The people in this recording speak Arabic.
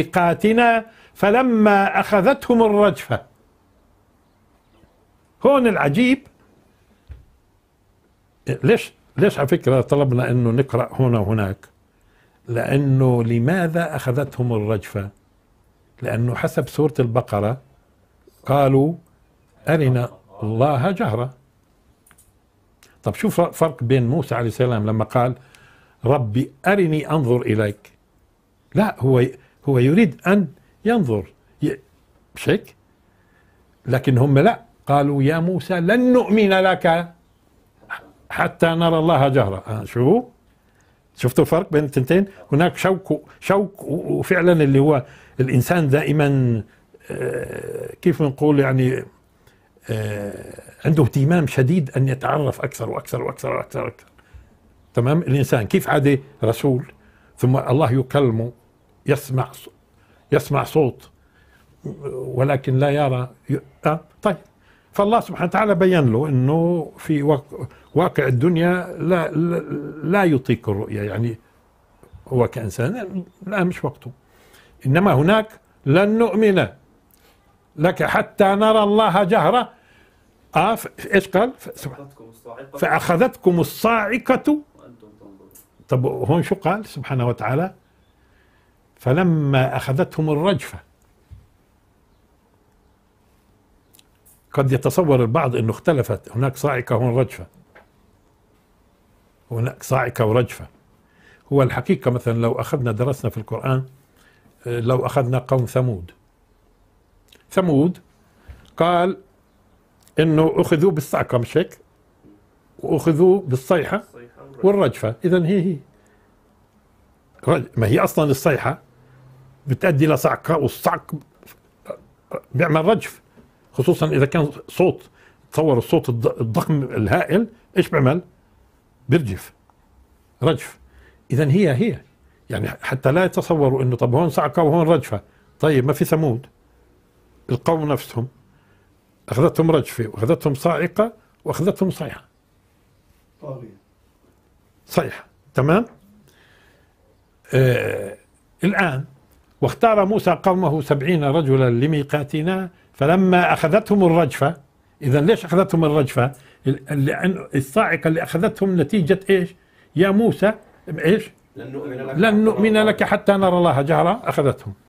ميقاتنا فلما أخذتهم الرجفة هون العجيب ليش ليش على فكرة طلبنا أنه نقرأ هنا وهناك لأنه لماذا أخذتهم الرجفة لأنه حسب سورة البقرة قالوا أرنا الله جهرة طب شو فرق بين موسى عليه السلام لما قال ربي أرني أنظر إليك لا هو هو يريد أن ينظر شك لكن هم لا قالوا يا موسى لن نؤمن لك حتى نرى الله جهرة آه، شو شفتوا الفرق بين التنتين هناك شوك شوك وفعلا اللي هو الإنسان دائما آه، كيف نقول يعني آه، عنده اهتمام شديد أن يتعرف أكثر وأكثر وأكثر وأكثر, وأكثر. تمام الإنسان كيف عادي رسول ثم الله يكلمه يسمع يسمع صوت ولكن لا يرى أه طيب فالله سبحانه وتعالى بين له انه في واقع الدنيا لا لا يطيق الرؤيه يعني هو كانسان لا مش وقته انما هناك لن نؤمن لك حتى نرى الله جهره اه ايش قال؟ فاخذتكم الصاعقه طب هون شو قال سبحانه وتعالى؟ فلما أخذتهم الرجفة قد يتصور البعض أنه اختلفت هناك صاعقة هون رجفة هناك صاعقة ورجفة هو الحقيقة مثلا لو أخذنا درسنا في القرآن آه، لو أخذنا قوم ثمود ثمود قال انه اخذوا بالصاعقه مش هيك؟ واخذوا بالصيحه والرجفه اذا هي هي ما هي اصلا الصيحه بتؤدي الى صعقه والصعق بيعمل رجف خصوصا اذا كان صوت تصور الصوت الضخم الهائل ايش بيعمل؟ بيرجف رجف اذا هي هي يعني حتى لا يتصوروا انه طب هون صعقه وهون رجفه طيب ما في ثمود القوم نفسهم اخذتهم رجفه واخذتهم صاعقه واخذتهم صيحه طاغيه صيحه تمام آه الان واختار موسى قومه سبعين رجلا لميقاتنا فلما أخذتهم الرجفة إذا ليش أخذتهم الرجفة لأن الصاعقة اللي أخذتهم نتيجة إيش يا موسى إيش لن نؤمن لك حتى نرى الله جهرا أخذتهم